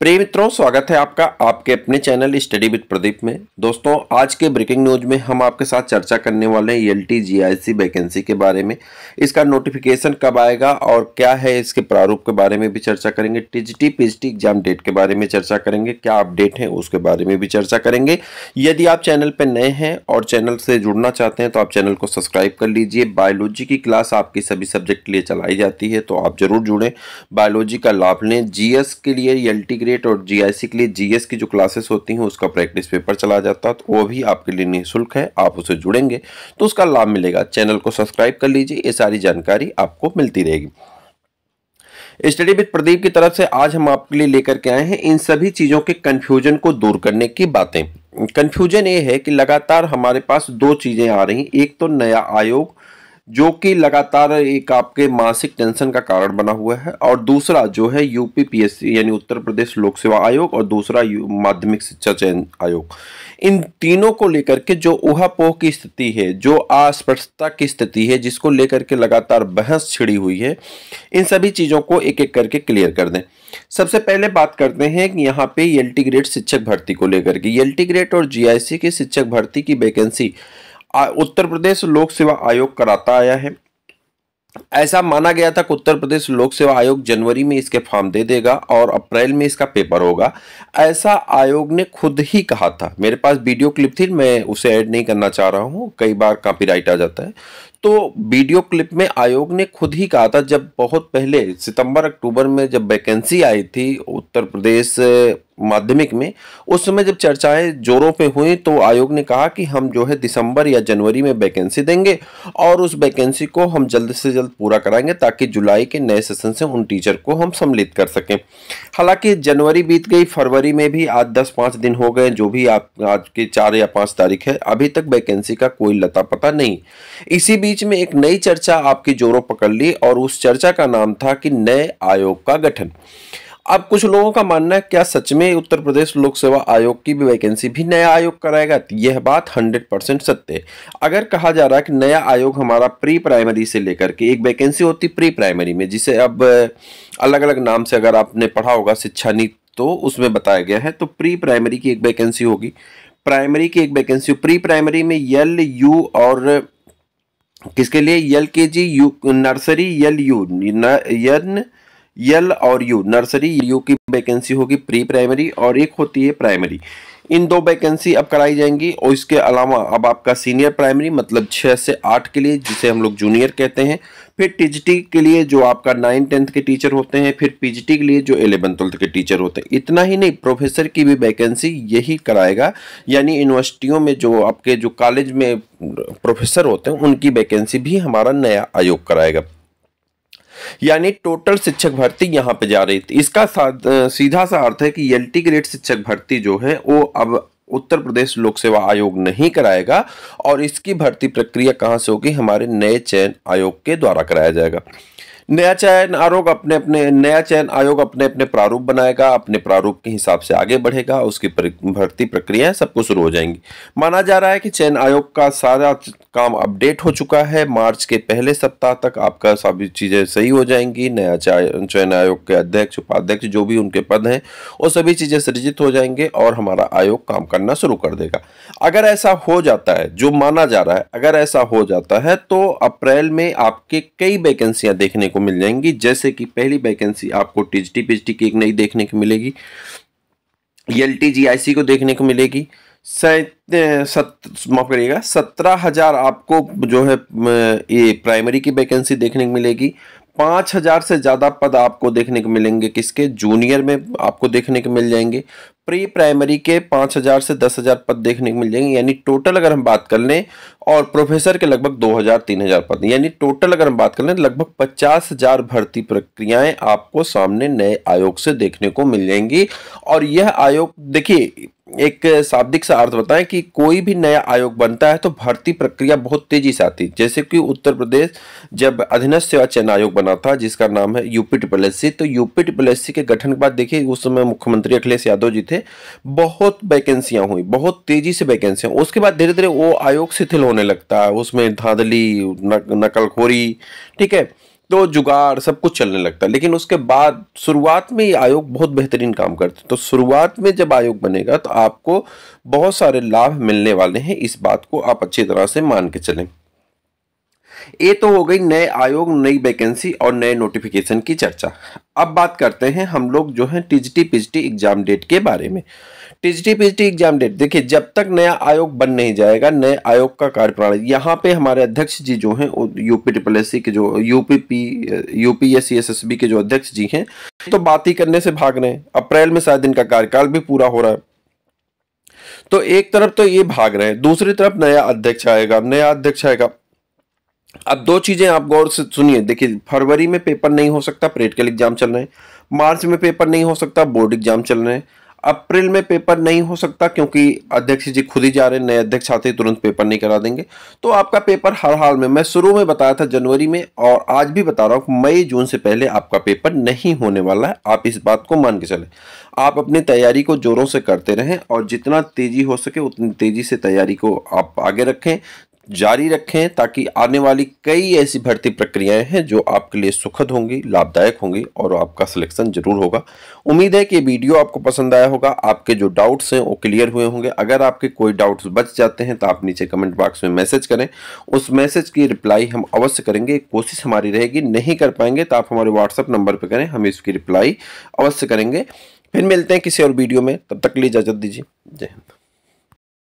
प्रिय मित्रों स्वागत है आपका आपके अपने चैनल स्टडी विद प्रदीप में दोस्तों आज के ब्रेकिंग न्यूज में हम आपके साथ चर्चा करने वाले हैं L T G I C vacancy के बारे में इसका नोटिफिकेशन कब आएगा और क्या है इसके प्रारूप के बारे में भी चर्चा करेंगे टीजीटी पीजीटी एग्जाम डेट के बारे में चर्चा करेंगे क्या अपडेट है उसके बारे में भी चर्चा करेंगे यदि आप चैनल पर नए हैं और चैनल से जुड़ना चाहते हैं तो आप चैनल को सब्सक्राइब कर लीजिए बायोलॉजी की क्लास आपकी सभी सब्जेक्ट के लिए चलाई जाती है तो आप जरूर जुड़ें बायोलॉजी का लाभ लें जी के लिए एल e ग्रेट और जीआईसी के लिए जीएस की जो क्लासेस होती हैं उसका प्रैक्टिस पेपर चला जाता है तो वो भी आपके लिए निःशुल्क है आप उसे जुड़ेंगे तो उसका लाभ मिलेगा चैनल को सब्सक्राइब कर लीजिए ये सारी जानकारी आपको मिलती रहेगी स्टडी विद प्रदीप की तरफ से आज हम आपके लिए लेकर के आए हैं इन सभी चीज़ों के कन्फ्यूजन को दूर करने की बातें कन्फ्यूजन ये है कि लगातार हमारे पास दो चीज़ें आ रही एक तो नया आयोग जो कि लगातार एक आपके मानसिक टेंशन का कारण बना हुआ है और दूसरा जो है यूपी यानी उत्तर प्रदेश लोक सेवा आयोग और दूसरा माध्यमिक शिक्षा चयन आयोग इन तीनों को लेकर के जो उहापोह की स्थिति है जो अस्पष्टता की स्थिति है जिसको लेकर के लगातार बहस छिड़ी हुई है इन सभी चीज़ों को एक एक करके क्लियर कर दें सबसे पहले बात करते हैं कि यहाँ पे एल्टीग्रेड शिक्षक भर्ती को लेकर के एल और जी के शिक्षक भर्ती की वैकेंसी उत्तर प्रदेश लोक सेवा आयोग कराता आया है ऐसा माना गया था कि उत्तर प्रदेश लोक सेवा आयोग जनवरी में इसके फॉर्म दे देगा और अप्रैल में इसका पेपर होगा ऐसा आयोग ने खुद ही कहा था मेरे पास वीडियो क्लिप थी मैं उसे ऐड नहीं करना चाह रहा हूँ कई बार कॉपीराइट आ जाता है तो वीडियो क्लिप में आयोग ने खुद ही कहा था जब बहुत पहले सितंबर अक्टूबर में जब वैकेंसी आई थी उत्तर प्रदेश माध्यमिक में उस समय जब चर्चाएं जोरों पे हुई तो आयोग ने कहा कि हम जो है दिसंबर या जनवरी में वैकेंसी देंगे और उस वैकेंसी को हम जल्द से जल्द पूरा कराएंगे ताकि जुलाई के नए सेशन से उन टीचर को हम सम्मिलित कर सकें हालांकि जनवरी बीत गई फरवरी में भी आज दस पाँच दिन हो गए जो भी आप आज की चार या पाँच तारीख है अभी तक वैकेंसी का कोई लता पता नहीं इसी बीच में एक नई चर्चा आपके जोरों पकड़ ली और उस चर्चा का नाम था कि नए आयोग का गठन अब कुछ लोगों का मानना है क्या सच में उत्तर प्रदेश लोक सेवा आयोग की भी वैकेंसी भी नया आयोग कराएगा यह बात 100 परसेंट सत्य है अगर कहा जा रहा है कि नया आयोग हमारा प्री प्राइमरी से लेकर के एक वैकेंसी होती प्री प्राइमरी में जिसे अब अलग अलग नाम से अगर आपने पढ़ा होगा शिक्षा नीति तो उसमें बताया गया है तो प्री प्राइमरी की एक वैकेंसी होगी प्राइमरी की एक वैकेंसी प्री प्राइमरी में यल यू और किसके लिए L K G U nursery L U N L और यू नर्सरी यू की वैकेंसी होगी प्री प्राइमरी और एक होती है प्राइमरी इन दो वैकेंसी अब कराई जाएंगी और इसके अलावा अब आपका सीनियर प्राइमरी मतलब छः से आठ के लिए जिसे हम लोग जूनियर कहते हैं फिर टीजीटी के लिए जो आपका नाइन टेंथ के टीचर होते हैं फिर पीजीटी के लिए जो एलेवन ट्वेल्थ के टीचर होते हैं इतना ही नहीं प्रोफेसर की भी वैकेंसी यही कराएगा यानी यूनिवर्सिटियों में जो आपके जो कॉलेज में प्रोफेसर होते हैं उनकी वैकेंसी भी हमारा नया आयोग कराएगा यानी टोटल शिक्षक भर्ती यहाँ पे जा रही थी इसका सीधा सा अर्थ है कि एल ग्रेड शिक्षक भर्ती जो है वो अब उत्तर प्रदेश लोक सेवा आयोग नहीं कराएगा और इसकी भर्ती प्रक्रिया कहाँ से होगी हमारे नए चयन आयोग के द्वारा कराया जाएगा नया चयन आयोग अपने अपने नया चयन आयोग अपने अपने प्रारूप बनाएगा अपने प्रारूप के हिसाब से आगे बढ़ेगा उसकी भर्ती प्रक्रिया सबको शुरू हो जाएंगी माना जा रहा है कि चयन आयोग का सारा काम अपडेट हो चुका है मार्च के पहले सप्ताह तक आपका सभी चीज़ें सही हो जाएंगी नया चयन आयोग के अध्यक्ष उपाध्यक्ष जो भी उनके पद हैं वो सभी चीज़ें सृजित हो जाएंगे और हमारा आयोग काम करना शुरू कर देगा अगर ऐसा हो जाता है जो माना जा रहा है अगर ऐसा हो जाता है तो अप्रैल में आपके कई वैकेंसियाँ देखने को को मिल जाएंगी जैसे कि पहली वैकेंसी आपको टीजटी पीजटी की एक नई देखने को मिलेगी एल टी को देखने को मिलेगी सैत सत माफ करिएगा सत्रह हज़ार आपको जो है ये प्राइमरी की वैकेंसी देखने को मिलेगी पाँच हज़ार से ज़्यादा पद आपको देखने को मिलेंगे किसके जूनियर में आपको देखने को मिल जाएंगे प्री प्राइमरी के पाँच हज़ार से दस हज़ार पद देखने को मिल जाएंगे यानी टोटल अगर हम बात कर लें और प्रोफेसर के लगभग 2000 3000 पद यानी टोटल अगर हम बात करें लगभग 50000 भर्ती प्रक्रियाएं आपको सामने नए आयोग से देखने को मिल जाएंगी और यह आयोग देखिए एक शाब्दिक सा अर्थ बताएं कि कोई भी नया आयोग बनता है तो भर्ती प्रक्रिया बहुत तेजी से आती है जैसे कि उत्तर प्रदेश जब अधीनस्थ सेवा चयन आयोग बना था जिसका नाम है यूपी ट्रिपलएससी तो यूपी ट्रिपलएससी के गठन के बाद देखिए उस समय मुख्यमंत्री अखिलेश यादव जी थे बहुत वैकेंसियां हुई बहुत तेजी से वैकेंसियां उसके बाद धीरे धीरे वो आयोग शिथिल होने होने लगता है उसमें धांधली नकलखोरी ठीक है तो जुगाड़ सब कुछ चलने लगता है लेकिन उसके बाद शुरुआत में ही आयोग बहुत बेहतरीन काम करते हैं तो शुरुआत में जब आयोग बनेगा तो आपको बहुत सारे लाभ मिलने वाले हैं इस बात को आप अच्छी तरह से मान के चलें ये तो हो गई नए आयोग नई वैकेंसी और नए नोटिफिकेशन की चर्चा अब बात करते हैं हम लोग जो है टीजीटी पीजीटी एग्जाम डेट के बारे में टीजीटी पीजीटी एग्जाम डेट देखिए जब तक नया आयोग बन नहीं जाएगा नए आयोग का कार्यप्रणाली यहाँ पे हमारे अध्यक्ष जी जो हैं यूपी ट्रिपल एस के जो UP P UP S B के जो अध्यक्ष जी हैं तो बात ही करने से भाग रहे हैं अप्रैल में शायद इनका कार्यकाल भी पूरा हो रहा है तो एक तरफ तो ये भाग रहे हैं दूसरी तरफ नया अध्यक्ष आएगा नया अध्यक्ष आएगा अब दो चीज़ें आप गौर से सुनिए देखिए फरवरी में पेपर नहीं हो सकता प्रैक्टिकल एग्जाम चल रहे हैं मार्च में पेपर नहीं हो सकता बोर्ड एग्जाम चल रहे हैं अप्रैल में पेपर नहीं हो सकता क्योंकि अध्यक्ष जी खुद ही जा रहे हैं नए अध्यक्ष आते ही तुरंत पेपर नहीं करा देंगे तो आपका पेपर हर हाल में मैं शुरू में बताया था जनवरी में और आज भी बता रहा हूँ मई जून से पहले आपका पेपर नहीं होने वाला है आप इस बात को मान के चले आप अपनी तैयारी को जोरों से करते रहें और जितना तेज़ी हो सके उतनी तेज़ी से तैयारी को आप आगे रखें जारी रखें ताकि आने वाली कई ऐसी भर्ती प्रक्रियाएं हैं जो आपके लिए सुखद होंगी लाभदायक होंगी और आपका सिलेक्शन जरूर होगा उम्मीद है कि वीडियो आपको पसंद आया होगा आपके जो डाउट्स हैं वो क्लियर हुए होंगे अगर आपके कोई डाउट्स बच जाते हैं तो आप नीचे कमेंट बॉक्स में मैसेज करें उस मैसेज की रिप्लाई हम अवश्य करेंगे कोशिश हमारी रहेगी नहीं कर पाएंगे तो आप हमारे व्हाट्सअप नंबर पर करें हम इसकी रिप्लाई अवश्य करेंगे फिर मिलते हैं किसी और वीडियो में तब तक लिए इजाज़त दीजिए जय हिंद